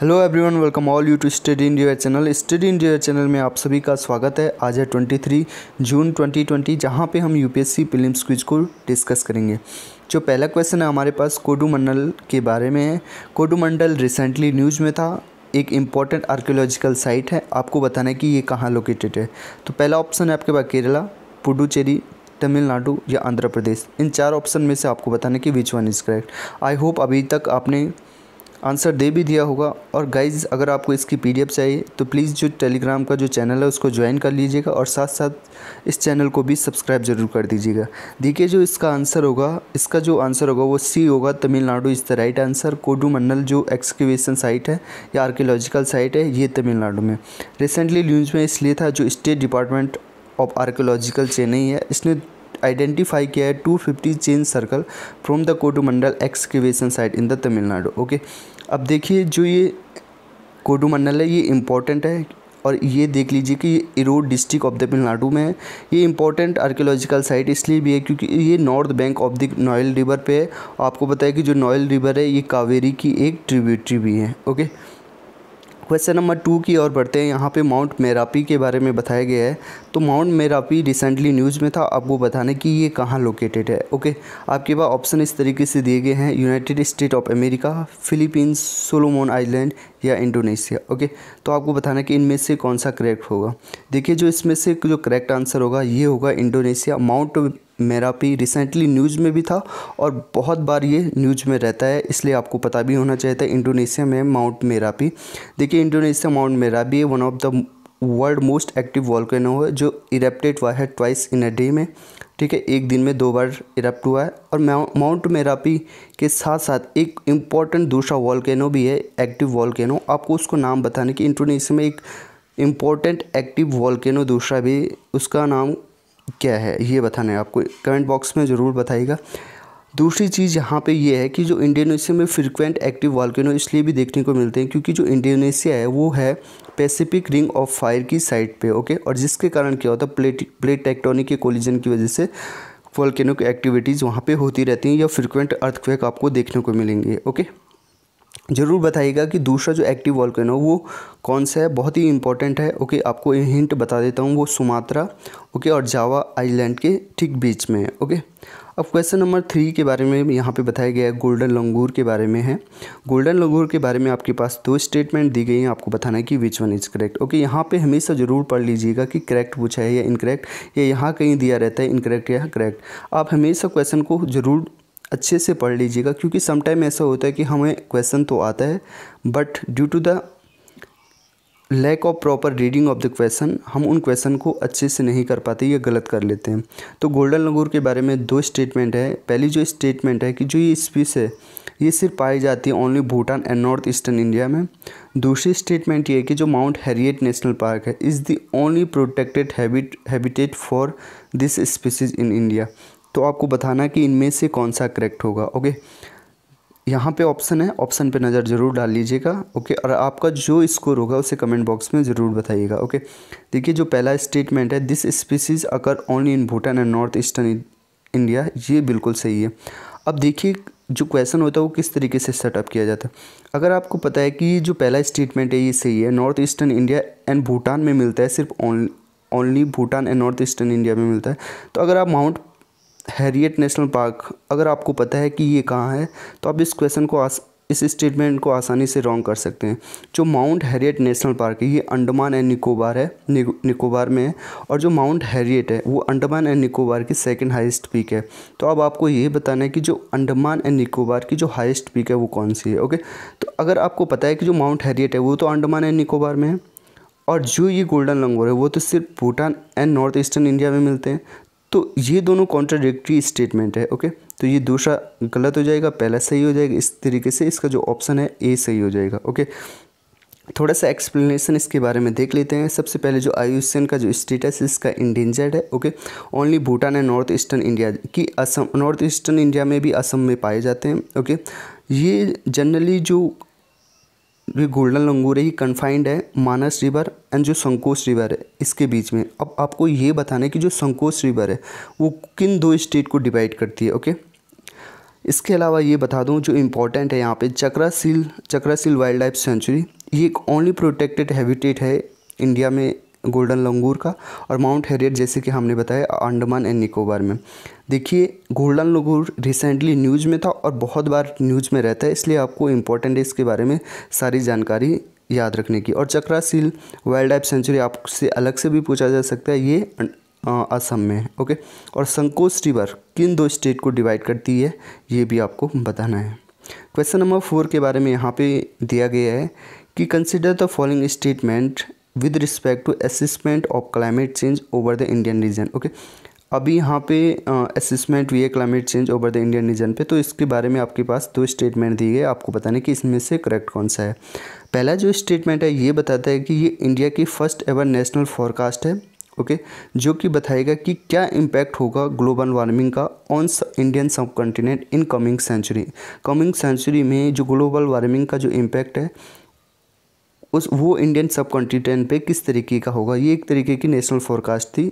hello everyone welcome all you to study India channel study India channel में आप सभी का स्वागत है आज है 23 जून 2020 जहां पे हम यूपीएससी प्रीलिम्स क्विज को डिस्कस करेंगे जो पहला क्वेश्चन है हमारे पास कोडुमंडल के बारे में है कोडूमंडल रिसेंटली न्यूज़ में था एक इम्पॉर्टेंट आर्कियोलॉजिकल साइट है आपको बताना है कि ये कहाँ लोकेटेड है तो पहला ऑप्शन है आपके पास केरला पुडुचेरी तमिलनाडु या आंध्र प्रदेश इन चार ऑप्शन में से आपको बताना कि which one is correct I hope अभी तक आपने आंसर दे भी दिया होगा और गाइज अगर आपको इसकी पी चाहिए तो प्लीज़ जो टेलीग्राम का जो चैनल है उसको ज्वाइन कर लीजिएगा और साथ साथ इस चैनल को भी सब्सक्राइब ज़रूर कर दीजिएगा देखिए जो इसका आंसर होगा इसका जो आंसर होगा वो सी होगा Tamil Nadu is the right answer Kodumanal जो एक्सक्यूवेशन साइट है या आर्कियोलॉजिकल साइट है ये तमिलनाडु में रिसेंटली न्यूज़ में इसलिए था जो state department of archaeological Chennai है इसने आइडेंटिफाई किया है two fifty change circle from the Kodumanal excavation site in the Tamil Nadu okay अब देखिए जो ये कोडुमंडल है ये इंपॉर्टेंट है और ये देख लीजिए कि इरोड डिस्ट्रिक्ट ऑफ तमिलनाडु में है ये इंपॉर्टेंट आर्कियोलॉजिकल साइट इसलिए भी है क्योंकि ये north bank of the Nile river पे है आपको बताया कि जो नॉयल रिवर है ये कावेरी की एक ट्रिब्यूटरी भी है ओके क्वेश्चन नंबर टू की ओर बढ़ते हैं यहाँ पे माउंट मेरापी के बारे में बताया गया है तो माउंट मेरापी रिसेंटली न्यूज़ में था आपको बताने कि ये कहाँ लोकेटेड है ओके आपके पास ऑप्शन इस तरीके से दिए गए हैं United State of America Philippines Solomon island या इंडोनेशिया ओके तो आपको बताना कि इनमें से कौन सा करेक्ट होगा देखिए जो इसमें से जो करेक्ट आंसर होगा ये होगा Indonesia Mount Merapi recently news में भी था और बहुत बार ये न्यूज में रहता है इसलिए आपको पता भी होना चाहिए था इंडोनेशिया में माउंट मेरापी देखिए Indonesia Mount Merapi one of the world most active volcano है जो इरेप्टेड हुआ है ट्वाइस इन अ डे में ठीक है एक दिन में दो बार इरेप्ट हुआ है और माउंट मेरापी के साथ साथ एक इम्पॉर्टेंट दूसरा वॉल्केनो भी है एक्टिव वॉल्केनो आपको उसको नाम बताने कि इंडोनेशिया में एक इम्पॉर्टेंट एक्टिव वॉल्केनो दूसरा भी उसका नाम क्या है ये बताना है आपको कमेंट बॉक्स में ज़रूर बताइएगा दूसरी चीज़ यहाँ पे ये है कि जो इंडोनेशिया में फ्रिक्वेंट एक्टिव वॉल्केनो इसलिए भी देखने को मिलते हैं क्योंकि जो इंडोनेशिया है वो है पैसिफिक रिंग ऑफ फायर की साइड पे ओके और जिसके कारण क्या होता है प्लेट प्लेट टेक्टोनिक के कोलिजन की वजह से वॉल्केनो की एक्टिविटीज़ वहाँ पर होती रहती हैं या फ्रिक्वेंट अर्थक्वेक आपको देखने को मिलेंगे ओके ज़रूर बताइएगा कि दूसरा जो एक्टिव वॉल्केनो वो कौन सा है बहुत ही इंपॉर्टेंट है ओके आपको ये हिंट बता देता हूँ वो सुमात्रा ओके और जावा आइलैंड के ठीक बीच में है ओके अब क्वेश्चन नंबर थ्री के बारे में यहाँ पे बताया गया है गोल्डन लंगूर के बारे में है गोल्डन लंगूर के बारे में आपके पास दो स्टेटमेंट दी गई हैं आपको बताना है कि which one is correct okay यहाँ पे हमेशा ज़रूर पढ़ लीजिएगा कि करेक्ट पूछा है या इनकरेक्ट या यहाँ कहीं दिया रहता है इनकरेक्ट या करेक्ट आप हमेशा क्वेश्चन को ज़रूर अच्छे से पढ़ लीजिएगा क्योंकि समटाइम ऐसा होता है कि हमें क्वेश्चन तो आता है but due to the lack of proper reading of the question हम उन क्वेश्चन को अच्छे से नहीं कर पाते या गलत कर लेते हैं तो गोल्डन लंगूर के बारे में दो स्टेटमेंट है पहली जो स्टेटमेंट है कि जो ये स्पीस है ये सिर्फ पाई जाती है only Bhutan and north eastern India में दूसरी स्टेटमेंट ये है कि जो माउंट हैरियट नेशनल पार्क है is the only protected habitat for this species in India तो आपको बताना कि इनमें से कौन सा करेक्ट होगा ओके यहाँ पे ऑप्शन है ऑप्शन पे नज़र ज़रूर डाल लीजिएगा ओके और आपका जो स्कोर होगा उसे कमेंट बॉक्स में ज़रूर बताइएगा ओके देखिए जो पहला स्टेटमेंट है this species occur only in Bhutan and north eastern India ये बिल्कुल सही है अब देखिए जो क्वेश्चन होता है वो किस तरीके से सेटअप किया जाता है अगर आपको पता है कि जो पहला स्टेटमेंट है ये सही है north eastern India and Bhutan में मिलता है सिर्फ only Bhutan and north eastern India में मिलता है तो अगर आप माउंट हैरियट नेशनल पार्क अगर आपको पता है कि ये कहाँ है तो आप इस क्वेश्चन को आस इस स्टेटमेंट को आसानी से रॉन्ग कर सकते हैं जो माउंट हैरियट नेशनल पार्क है ये अंडमान एंड निकोबार है नि, निकोबार में है और जो माउंट हैरियट है वो अंडमान एंड निकोबार की सेकंड हाईएस्ट पीक है तो अब आपको ये बताना है कि जो अंडमान एंड निकोबार की जो हाईएस्ट पीक है वो कौन सी है ओके तो अगर आपको पता है कि जो माउंट हैरियट है वो तो अंडमान एंड निकोबार में है और जो ये गोल्डन लंगोर है वो तो सिर्फ Bhutan and north eastern India में मिलते हैं तो ये दोनों कॉन्ट्राडिक्ट्री स्टेटमेंट है ओके तो ये दूसरा गलत हो जाएगा पहला सही हो जाएगा इस तरीके से इसका जो ऑप्शन है ए सही हो जाएगा ओके थोड़ा सा एक्सप्लेनेशन इसके बारे में देख लेते हैं सबसे पहले जो आयुष्यन का जो स्टेटस इसका इंडेंजर्ड है okay only Bhutan and north eastern India की असम नॉर्थ ईस्टर्न इंडिया में भी असम में पाए जाते हैं ओके ये जनरली जो गोल्डन लंगूरे ही कन्फाइंड है मानस रिवर एंड जो संकोच रिवर है इसके बीच में अब आपको ये बताना है कि जो संकोच रिवर है वो किन दो स्टेट को डिवाइड करती है ओके इसके अलावा ये बता दूँ जो इम्पोर्टेंट है यहाँ पे Chakrashila Chakrashila wild life sanctuary ये एक ओनली प्रोटेक्टेड हैबिटेट है इंडिया में गोल्डन लंगूर का और माउंट हैरियट जैसे कि हमने बताया अंडमान एंड निकोबार में देखिए गोल्डन लंगूर रिसेंटली न्यूज़ में था और बहुत बार न्यूज़ में रहता है इसलिए आपको इम्पोर्टेंट है इसके बारे में सारी जानकारी याद रखने की और चक्रासील वाइल्ड लाइफ सेंचुरी आपसे अलग से भी पूछा जा सकता है ये असम में है ओके और संकोच रिवर किन दो स्टेट को डिवाइड करती है ये भी आपको बताना है क्वेश्चन नंबर फोर के बारे में यहाँ पे दिया गया है कि consider the following statement with respect to assessment of climate change over the Indian region okay अभी यहाँ पे असिसमेंट हुई है climate change over the Indian region पे तो इसके बारे में आपके पास दो स्टेटमेंट दिए गए आपको बताने कि इसमें से करेक्ट कौन सा है पहला जो स्टेटमेंट है ये बताता है कि ये इंडिया की फर्स्ट एवर नेशनल फॉरकास्ट है ओके okay, जो कि बताएगा कि क्या इम्पैक्ट होगा ग्लोबल वार्मिंग का on Indian subcontinent in coming century coming century में जो ग्लोबल वार्मिंग का जो इम्पैक्ट है उस वो इंडियन सब कॉन्टिनेंट पे किस तरीके का होगा ये एक तरीके की नेशनल फोरकास्ट थी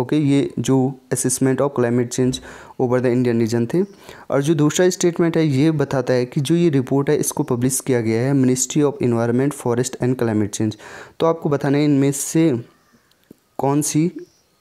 ओके ये जो assessment of climate change over the Indian region थे और जो दूसरा स्टेटमेंट है ये बताता है कि जो ये रिपोर्ट है इसको पब्लिश किया गया है ministry of environment forest and climate change तो आपको बताना है इनमें से कौन सी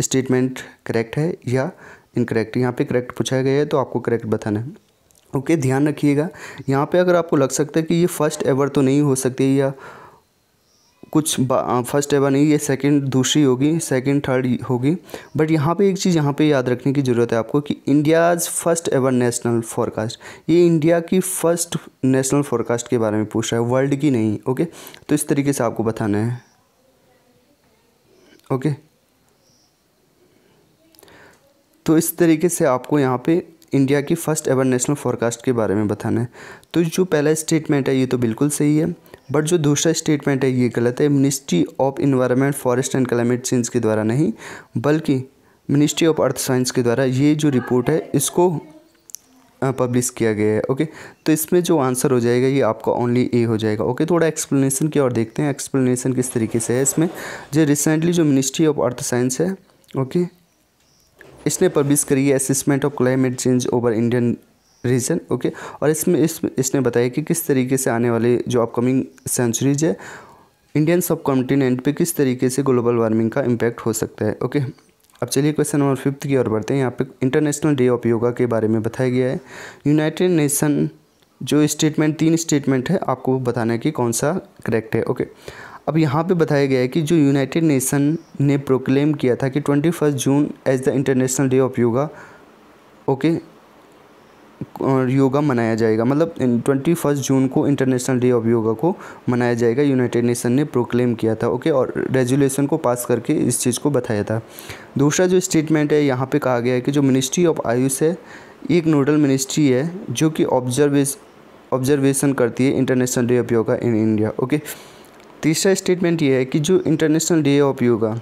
स्टेटमेंट करेक्ट है या इनकरेक्ट यहाँ पे करेक्ट पूछा गया है तो आपको करेक्ट बताना है ओके ध्यान रखिएगा यहाँ पे अगर आपको लग सकता है कि ये फर्स्ट एवर तो नहीं हो सकती या कुछ फर्स्ट है बनेगी ये सेकंड दूसरी होगी सेकंड थर्ड होगी बट यहाँ पे एक चीज़ यहाँ पे याद रखने की ज़रूरत है आपको कि India's first ever national forecast ये इंडिया की फर्स्ट नेशनल फॉरकास्ट के बारे में पूछ रहा है वर्ल्ड की नहीं ओके तो इस तरीके से आपको बताना है ओके तो इस तरीके से आपको यहाँ पे इंडिया की फर्स्ट एवर नेशनल फॉरकास्ट के बारे में बताना है तो जो पहला स्टेटमेंट है ये तो बिल्कुल सही है बट जो दूसरा स्टेटमेंट है ये गलत है ministry of environment forest and climate change के द्वारा नहीं बल्कि मिनिस्ट्री ऑफ अर्थ साइंस के द्वारा ये जो रिपोर्ट है इसको पब्लिश किया गया है ओके तो इसमें जो आंसर हो जाएगा ये आपका ओनली ए हो जाएगा ओके थोड़ा एक्सप्लेनेशन की और देखते हैं एक्सप्लेनेशन किस तरीके से है इसमें जो रिसेंटली जो मिनिस्ट्री ऑफ अर्थ साइंस है ओके इसने पब्लिश करी है assessment of climate change over Indian region okay और इसमें इस इसने बताया कि किस तरीके से आने वाली जो अपकमिंग सेंचुरीज है इंडियन सब कॉन्टिनेंट पर किस तरीके से ग्लोबल वार्मिंग का इम्पैक्ट हो सकता है ओके अब चलिए क्वेश्चन नंबर फिफ्थ की ओर बढ़ते हैं यहाँ पे इंटरनेशनल डे ऑफ योगा के बारे में बताया गया है यूनाइटेड नेशन जो स्टेटमेंट तीन स्टेटमेंट है आपको बताना है कि कौन सा करेक्ट है ओके अब यहाँ पे बताया गया है कि जो यूनाइटेड नेशन ने प्रोक्लेम किया था कि twenty first June as the international day of yoga okay yoga मनाया जाएगा मतलब ट्वेंटी फर्स्ट जून को इंटरनेशनल डे ऑफ योगा को मनाया जाएगा यूनाइटेड नेशन ने प्रोक्लेम किया था ओके और रेजुलेशन को पास करके इस चीज़ को बताया था दूसरा जो स्टेटमेंट है यहाँ पे कहा गया है कि जो मिनिस्ट्री ऑफ आयुष है एक नोडल मिनिस्ट्री है जो कि ऑब्जर्वेश ऑब्जर्वेशन करती है international day of yoga in India okay तीसरा स्टेटमेंट ये है कि जो इंटरनेशनल डे ऑफ योगा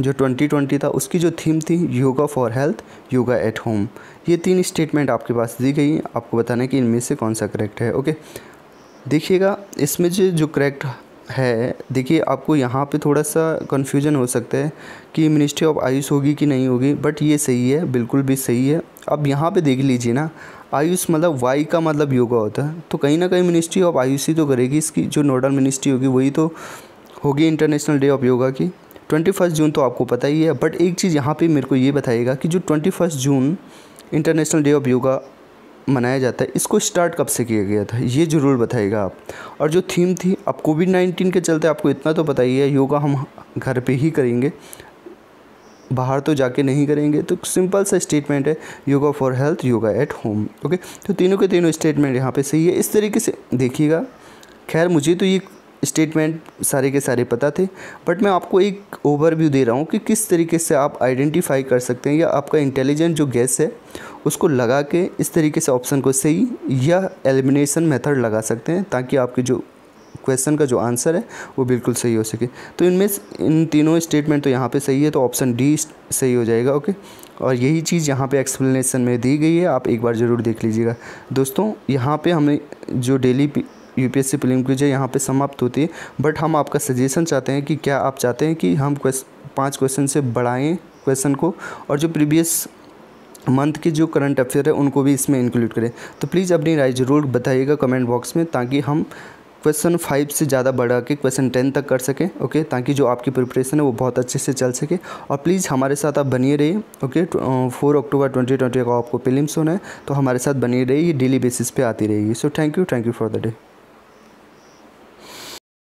जो 2020 था उसकी जो थीम थी yoga for health yoga at home ये तीन स्टेटमेंट आपके पास दी गई आपको बताना है कि इनमें से कौन सा करेक्ट है ओके देखिएगा इसमें जो जो करेक्ट है देखिए आपको यहाँ पे थोड़ा सा कन्फ्यूजन हो सकता है कि मिनिस्ट्री ऑफ आयुष होगी कि नहीं होगी बट ये सही है बिल्कुल भी सही है अब यहाँ पे देख लीजिए ना आयुष मतलब वाई का मतलब योगा होता है तो कहीं ना कहीं मिनिस्ट्री ऑफ आयुष ही तो करेगी इसकी जो नोडल मिनिस्ट्री होगी वही तो होगी इंटरनेशनल डे ऑफ योगा की ट्वेंटी फर्स्ट जून तो आपको पता ही है बट एक चीज़ यहाँ पे मेरे को ये बताइएगा कि जो twenty first June international day of yoga मनाया जाता है इसको स्टार्ट कब से किया गया था ये ज़रूर बताइएगा आप और जो थीम थी अब कोविड नाइन्टीन के चलते आपको इतना तो पता ही है योगा हम घर पे ही करेंगे बाहर तो जाके नहीं करेंगे तो सिंपल सा स्टेटमेंट है yoga for health yoga at home okay तो तीनों के तीनों स्टेटमेंट यहाँ पे सही है इस तरीके से देखिएगा खैर मुझे तो ये स्टेटमेंट सारे के सारे पता थे बट मैं आपको एक ओवरव्यू दे रहा हूँ कि किस तरीके से आप आइडेंटिफाई कर सकते हैं या आपका इंटेलिजेंट जो गैस है उसको लगा के इस तरीके से ऑप्शन को सही या एलिमिनेशन मेथड लगा सकते हैं ताकि आपके जो क्वेश्चन का जो आंसर है वो बिल्कुल सही हो सके तो इनमें इन तीनों स्टेटमेंट तो यहाँ पे सही है तो ऑप्शन डी सही हो जाएगा ओके और यही चीज़ यहाँ पे एक्सप्लेनेशन में दी गई है आप एक बार ज़रूर देख लीजिएगा दोस्तों यहाँ पे हमें जो डेली यूपीएससी प्रीलिम क्विजें यहाँ पर समाप्त होती है बट हम आपका सजेशन चाहते हैं कि क्या आप चाहते हैं कि हम क्वेश्च पाँच क्वेश्चन से बढ़ाएँ क्वेश्चन को और जो प्रीवियस मंथ के जो करंट अफेयर है उनको भी इसमें इंक्लूड करें तो प्लीज़ अपनी राय ज़रूर बताइएगा कमेंट बॉक्स में ताकि हम क्वेश्चन फाइव से ज़्यादा बढ़ा के क्वेश्चन टेन तक कर सकें ओके ताकि जो आपकी प्रिपरेशन है वो बहुत अच्छे से चल सके और प्लीज़ हमारे साथ आप बनिए रहिए okay four October twenty twenty को आपको फिल्म होना है तो हमारे साथ बनिए रहिए डेली बेसिस पे आती रहेगी so thank you thank you for the day